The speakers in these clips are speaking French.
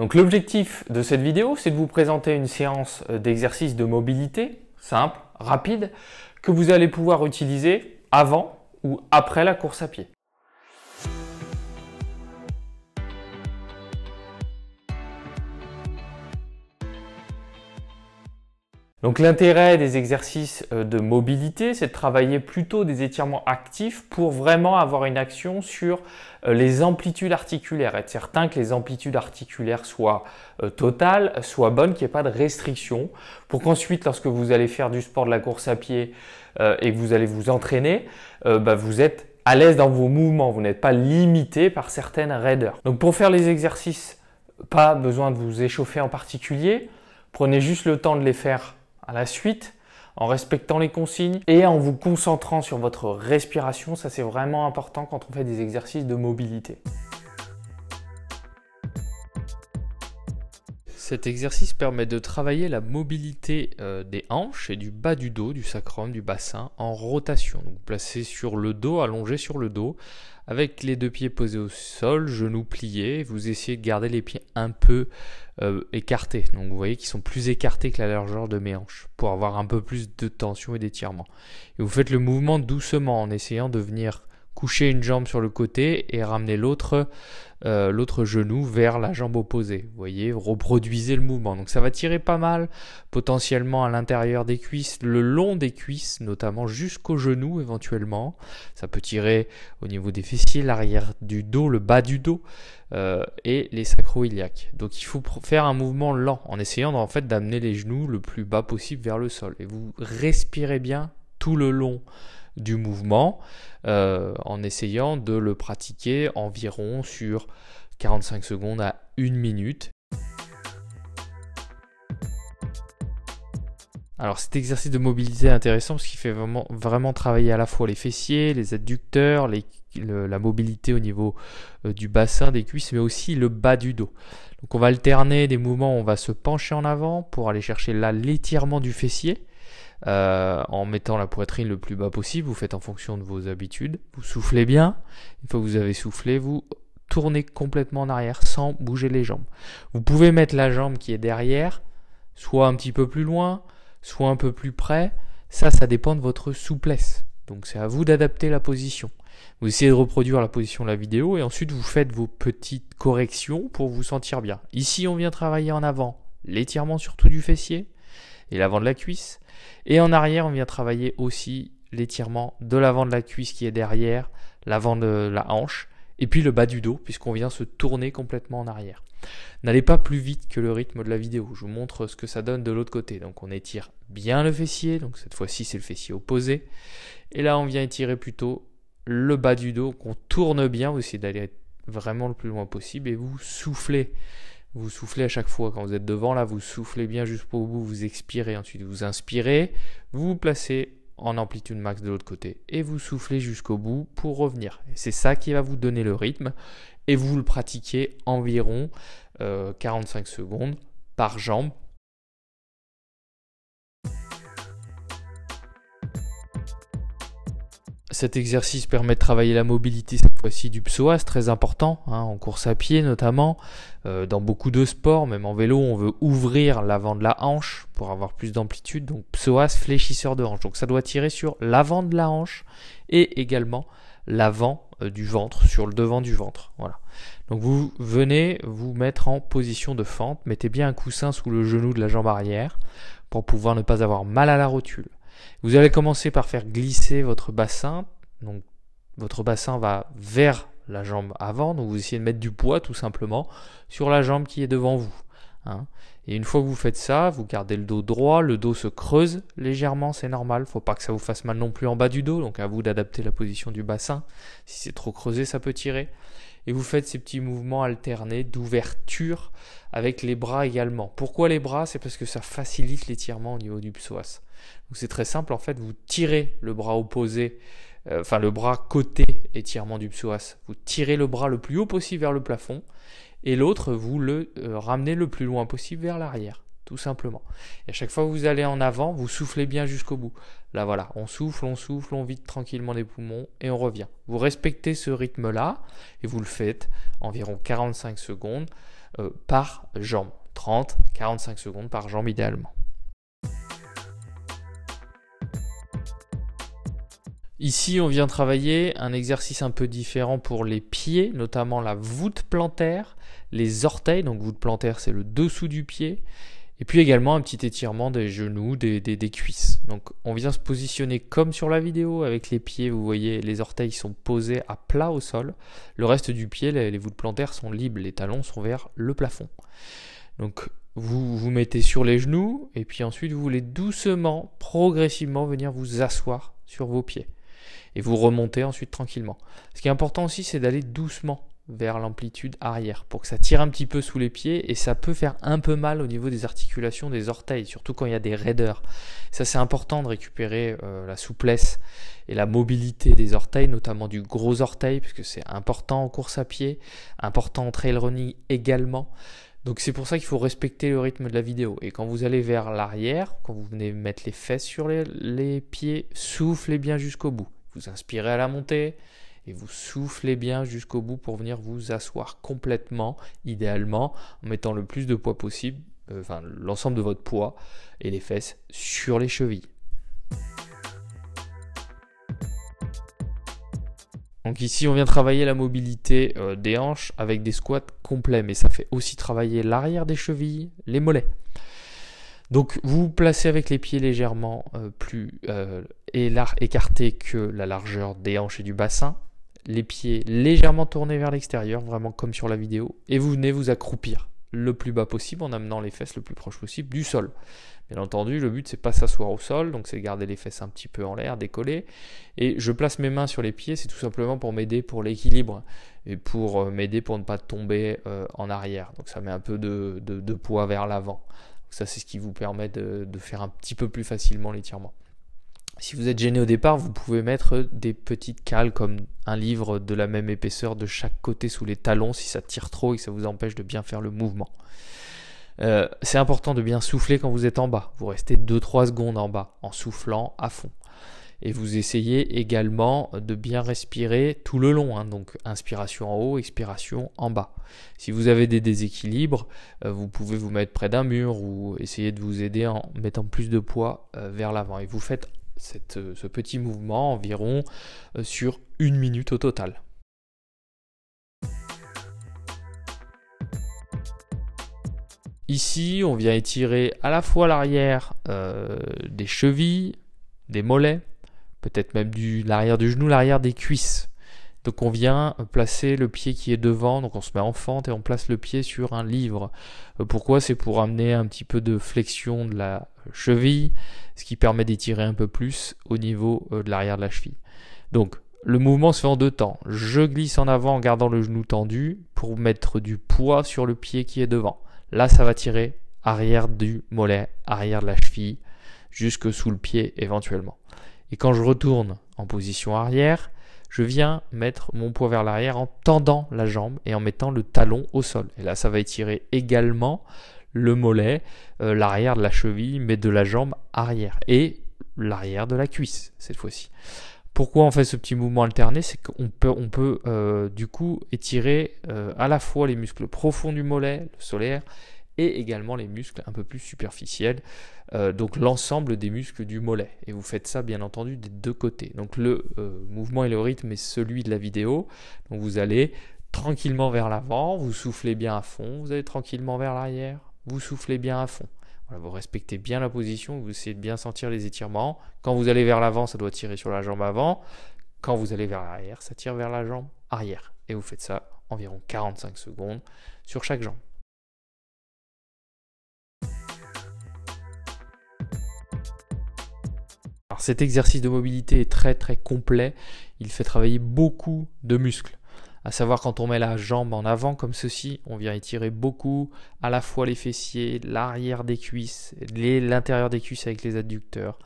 Donc l'objectif de cette vidéo, c'est de vous présenter une séance euh, d'exercice de mobilité simple, rapide, que vous allez pouvoir utiliser avant ou après la course à pied. Donc l'intérêt des exercices euh, de mobilité, c'est de travailler plutôt des étirements actifs pour vraiment avoir une action sur euh, les amplitudes articulaires, être certain que les amplitudes articulaires soient euh, totales, soient bonnes, qu'il n'y ait pas de restrictions, pour qu'ensuite, lorsque vous allez faire du sport de la course à pied et que vous allez vous entraîner, bah, vous êtes à l'aise dans vos mouvements, vous n'êtes pas limité par certaines raideurs. Donc pour faire les exercices, pas besoin de vous échauffer en particulier, prenez juste le temps de les faire à la suite en respectant les consignes et en vous concentrant sur votre respiration. Ça, c'est vraiment important quand on fait des exercices de mobilité. Cet exercice permet de travailler la mobilité euh, des hanches et du bas du dos, du sacrum, du bassin en rotation. Donc placez sur le dos, allongé sur le dos, avec les deux pieds posés au sol, genoux pliés. Vous essayez de garder les pieds un peu euh, écartés. Donc vous voyez qu'ils sont plus écartés que la largeur de mes hanches pour avoir un peu plus de tension et d'étirement. Et vous faites le mouvement doucement en essayant de venir coucher une jambe sur le côté et ramener l'autre euh, l'autre genou vers la jambe opposée. Vous voyez, reproduisez le mouvement. Donc ça va tirer pas mal potentiellement à l'intérieur des cuisses, le long des cuisses, notamment jusqu'au genou éventuellement. Ça peut tirer au niveau des fessiers, l'arrière du dos, le bas du dos euh, et les sacro Donc il faut faire un mouvement lent en essayant en fait d'amener les genoux le plus bas possible vers le sol. Et vous respirez bien tout le long du mouvement euh, en essayant de le pratiquer environ sur 45 secondes à 1 minute. Alors cet exercice de mobilité est intéressant parce qu'il fait vraiment, vraiment travailler à la fois les fessiers, les adducteurs, la mobilité au niveau euh, du bassin, des cuisses, mais aussi le bas du dos. Donc on va alterner des mouvements, on va se pencher en avant pour aller chercher l'étirement du fessier euh, en mettant la poitrine le plus bas possible. Vous faites en fonction de vos habitudes. Vous soufflez bien. Une fois que vous avez soufflé, vous tournez complètement en arrière sans bouger les jambes. Vous pouvez mettre la jambe qui est derrière, soit un petit peu plus loin, soit un peu plus près. Ça, ça dépend de votre souplesse. Donc c'est à vous d'adapter la position. Vous essayez de reproduire la position de la vidéo et ensuite vous faites vos petites corrections pour vous sentir bien. Ici, on vient travailler en avant l'étirement surtout du fessier et l'avant de la cuisse. Et en arrière, on vient travailler aussi l'étirement de l'avant de la cuisse qui est derrière, l'avant de la hanche, et puis le bas du dos, puisqu'on vient se tourner complètement en arrière. N'allez pas plus vite que le rythme de la vidéo, je vous montre ce que ça donne de l'autre côté. Donc on étire bien le fessier, donc cette fois-ci c'est le fessier opposé, et là on vient étirer plutôt le bas du dos, qu'on tourne bien, vous essayez d'aller vraiment le plus loin possible, et vous soufflez vous soufflez à chaque fois quand vous êtes devant, là, vous soufflez bien jusqu'au bout, vous expirez, ensuite vous inspirez, vous vous placez en amplitude max de l'autre côté et vous soufflez jusqu'au bout pour revenir. C'est ça qui va vous donner le rythme et vous le pratiquez environ 45 euh, secondes par jambe Cet exercice permet de travailler la mobilité cette fois-ci du psoas, très important, hein, en course à pied notamment, euh, dans beaucoup de sports, même en vélo, on veut ouvrir l'avant de la hanche pour avoir plus d'amplitude, donc psoas fléchisseur de hanche. Donc ça doit tirer sur l'avant de la hanche et également l'avant euh, du ventre, sur le devant du ventre. Voilà. Donc vous venez vous mettre en position de fente, mettez bien un coussin sous le genou de la jambe arrière pour pouvoir ne pas avoir mal à la rotule. Vous allez commencer par faire glisser votre bassin. Donc, votre bassin va vers la jambe avant. Donc, vous essayez de mettre du poids tout simplement sur la jambe qui est devant vous. Hein. Et une fois que vous faites ça, vous gardez le dos droit, le dos se creuse légèrement, c'est normal. Faut pas que ça vous fasse mal non plus en bas du dos, donc à vous d'adapter la position du bassin. Si c'est trop creusé, ça peut tirer. Et vous faites ces petits mouvements alternés d'ouverture avec les bras également. Pourquoi les bras C'est parce que ça facilite l'étirement au niveau du psoas. Donc c'est très simple, en fait, vous tirez le bras opposé, euh, enfin le bras côté étirement du psoas. Vous tirez le bras le plus haut possible vers le plafond et l'autre, vous le euh, ramenez le plus loin possible vers l'arrière, tout simplement. Et à chaque fois que vous allez en avant, vous soufflez bien jusqu'au bout. Là, voilà, on souffle, on souffle, on vide tranquillement les poumons et on revient. Vous respectez ce rythme-là et vous le faites environ 45 secondes euh, par jambe. 30, 45 secondes par jambe idéalement. Ici, on vient travailler un exercice un peu différent pour les pieds, notamment la voûte plantaire, les orteils, donc voûte plantaire c'est le dessous du pied, et puis également un petit étirement des genoux, des, cuisses. Donc on vient se positionner comme sur la vidéo avec les pieds, vous voyez les orteils sont posés à plat au sol, le reste du pied, les voûtes plantaires sont libres, les talons sont vers le plafond. Donc vous vous mettez sur les genoux et puis ensuite vous voulez doucement, progressivement venir vous asseoir sur vos pieds et vous remontez ensuite tranquillement. Ce qui est important aussi, c'est d'aller doucement vers l'amplitude arrière pour que ça tire un petit peu sous les pieds et ça peut faire un peu mal au niveau des articulations des orteils, surtout quand il y a des raideurs. Ça c'est important de récupérer euh, la souplesse et la mobilité des orteils, notamment du gros orteil, puisque c'est important en course à pied, important en trail running également. Donc c'est pour ça qu'il faut respecter le rythme de la vidéo. Et quand vous allez vers l'arrière, quand vous venez mettre les fesses sur les, pieds, soufflez bien jusqu'au bout. Vous inspirez à la montée et vous soufflez bien jusqu'au bout pour venir vous asseoir complètement, idéalement, en mettant le plus de poids possible, euh, enfin l'ensemble de votre poids et les fesses sur les chevilles. Donc ici, on vient travailler la mobilité euh, des hanches avec des squats complets, mais ça fait aussi travailler l'arrière des chevilles, les mollets. Donc vous vous placez avec les pieds légèrement euh, plus euh, écartés que la largeur des hanches et du bassin, les pieds légèrement tournés vers l'extérieur, vraiment comme sur la vidéo, et vous venez vous accroupir le plus bas possible en amenant les fesses le plus proche possible du sol. Bien entendu, le but c'est pas s'asseoir au sol, donc c'est garder les fesses un petit peu en l'air, décoller. Et je place mes mains sur les pieds, c'est tout simplement pour m'aider pour l'équilibre et pour euh, m'aider pour ne pas tomber euh, en arrière. Donc ça met un peu de, poids vers l'avant. Ça c'est ce qui vous permet de faire un petit peu plus facilement l'étirement. Si vous êtes gêné au départ, vous pouvez mettre des petites cales comme un livre de la même épaisseur de chaque côté sous les talons si ça tire trop et que ça vous empêche de bien faire le mouvement. Euh, c'est important de bien souffler quand vous êtes en bas. Vous restez 2-3 secondes en bas en soufflant à fond. Et vous essayez également de bien respirer tout le long. Hein. donc inspiration en haut, expiration en bas. Si vous avez des déséquilibres, euh, vous pouvez vous mettre près d'un mur ou essayer de vous aider en mettant plus de poids euh, vers l'avant. Et vous faites euh, ce petit mouvement environ euh, sur une minute au total. Ici, on vient étirer à la fois l'arrière euh, des chevilles, des mollets, peut-être même l'arrière du genou, l'arrière des cuisses. Donc on vient placer le pied qui est devant, donc on se met en fente et on place le pied sur un livre. Euh, pourquoi C'est pour amener un petit peu de flexion de la cheville, ce qui permet d'étirer un peu plus au niveau euh, de l'arrière de la cheville. Donc le mouvement se fait en deux temps. Je glisse en avant en gardant le genou tendu pour mettre du poids sur le pied qui est devant. Là, ça va tirer arrière du mollet, arrière de la cheville, jusque sous le pied éventuellement. Et quand je retourne en position arrière, je viens mettre mon poids vers l'arrière en tendant la jambe et en mettant le talon au sol. Et là, ça va étirer également le mollet, euh, l'arrière de la cheville, mais de la jambe arrière et l'arrière de la cuisse cette fois-ci. Pourquoi on fait ce petit mouvement alterné C'est qu'on peut, on peut euh, du coup étirer euh, à la fois les muscles profonds du mollet, le solaire, et également les muscles un peu plus superficiels, euh, donc l'ensemble des muscles du mollet. Et vous faites ça bien entendu des deux côtés. Donc le euh, mouvement et le rythme est celui de la vidéo. Donc vous allez tranquillement vers l'avant, vous soufflez bien à fond, vous allez tranquillement vers l'arrière, vous soufflez bien à fond. vous respectez bien la position, vous essayez de bien sentir les étirements. Quand vous allez vers l'avant, ça doit tirer sur la jambe avant. Quand vous allez vers l'arrière, ça tire vers la jambe arrière. Et vous faites ça environ 45 secondes sur chaque jambe. cet exercice de mobilité est très très complet, il fait travailler beaucoup de muscles. À savoir quand on met la jambe en avant comme ceci, on vient étirer beaucoup à la fois les fessiers, l'arrière des cuisses, l'intérieur des cuisses avec les adducteurs,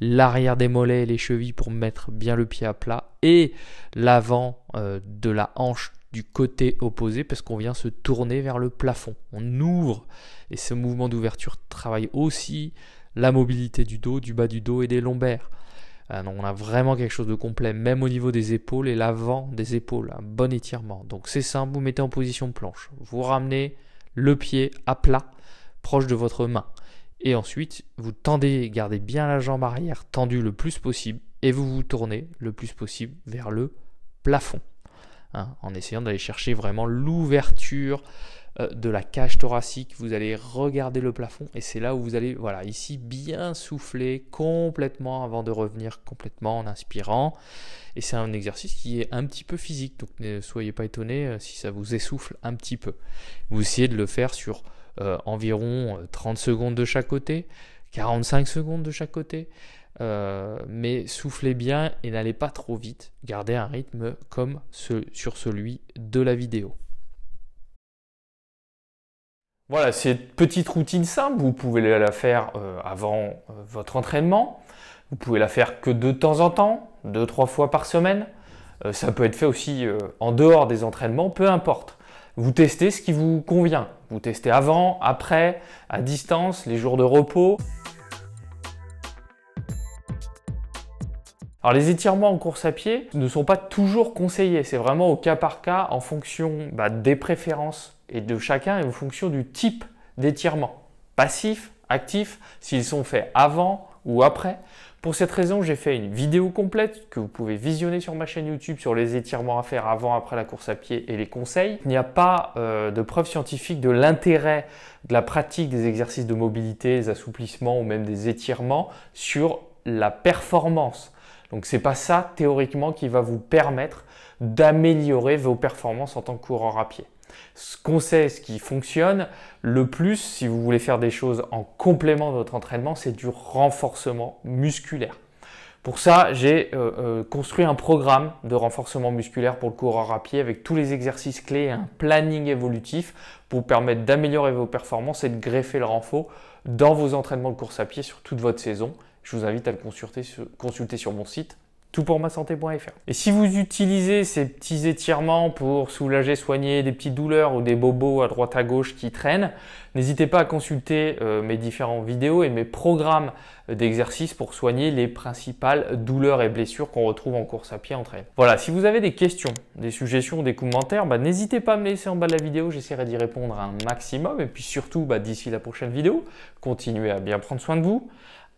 l'arrière des mollets et les chevilles pour mettre bien le pied à plat et l'avant euh, de la hanche du côté opposé parce qu'on vient se tourner vers le plafond. On ouvre et ce mouvement d'ouverture travaille aussi la mobilité du dos, du bas du dos et des lombaires. Euh, on a vraiment quelque chose de complet, même au niveau des épaules et l'avant des épaules, un bon étirement. Donc c'est simple, vous mettez en position planche, vous ramenez le pied à plat, proche de votre main. Et ensuite, vous tendez, gardez bien la jambe arrière tendue le plus possible et vous vous tournez le plus possible vers le plafond. Hein, en essayant d'aller chercher vraiment l'ouverture euh, de la cage thoracique, vous allez regarder le plafond et c'est là où vous allez, voilà, ici bien souffler complètement avant de revenir complètement en inspirant. Et c'est un exercice qui est un petit peu physique, donc ne soyez pas étonnés euh, si ça vous essouffle un petit peu. Vous essayez de le faire sur euh, environ 30 secondes de chaque côté, 45 secondes de chaque côté. Euh, mais soufflez bien et n'allez pas trop vite. Gardez un rythme comme sur celui de la vidéo. Voilà, cette petite routine simple, vous pouvez la faire euh, avant euh, votre entraînement. Vous pouvez la faire que de temps en temps, deux, trois fois par semaine. ça peut être fait aussi en dehors des entraînements, peu importe. Vous testez ce qui vous convient. Vous testez avant, après, à distance, les jours de repos. Alors les étirements en course à pied ne sont pas toujours conseillés, c'est vraiment au cas par cas en fonction bah, des préférences et de chacun et en fonction du type d'étirement. Passif, actif, s'ils sont faits avant ou après. Pour cette raison, j'ai fait une vidéo complète que vous pouvez visionner sur ma chaîne YouTube sur les étirements à faire avant, après la course à pied et les conseils. Il n'y a pas euh, de preuve scientifique de l'intérêt de la pratique des exercices de mobilité, des assouplissements ou même des étirements sur la performance. Donc n'est pas ça théoriquement qui va vous permettre d'améliorer vos performances en tant que coureur à pied. Ce qu'on sait, ce qui fonctionne le plus, si vous voulez faire des choses en complément de votre entraînement, c'est du renforcement musculaire. Pour ça, j'ai euh, euh, construit un programme de renforcement musculaire pour le coureur à pied avec tous les exercices clés et un planning évolutif pour vous permettre d'améliorer vos performances et de greffer le renfort dans vos entraînements de course à pied sur toute votre saison je vous invite à le consulter sur, consulter sur mon site toutpourmasanté.fr. Et si vous utilisez ces petits étirements pour soulager, soigner des petites douleurs ou des bobos à droite à gauche qui traînent, n'hésitez pas à consulter euh, mes différentes vidéos et mes programmes d'exercices pour soigner les principales douleurs et blessures qu'on retrouve en course à pied entre elles. Voilà, si vous avez des questions, des suggestions, des commentaires, bah, n'hésitez pas à me laisser en bas de la vidéo, j'essaierai d'y répondre un maximum. Et puis surtout, bah, d'ici la prochaine vidéo, continuez à bien prendre soin de vous,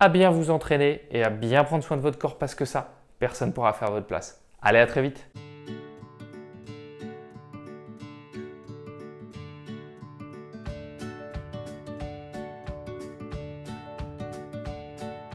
à bien vous entraîner et à bien prendre soin de votre corps parce que ça, personne ne pourra faire votre place. Allez, à très vite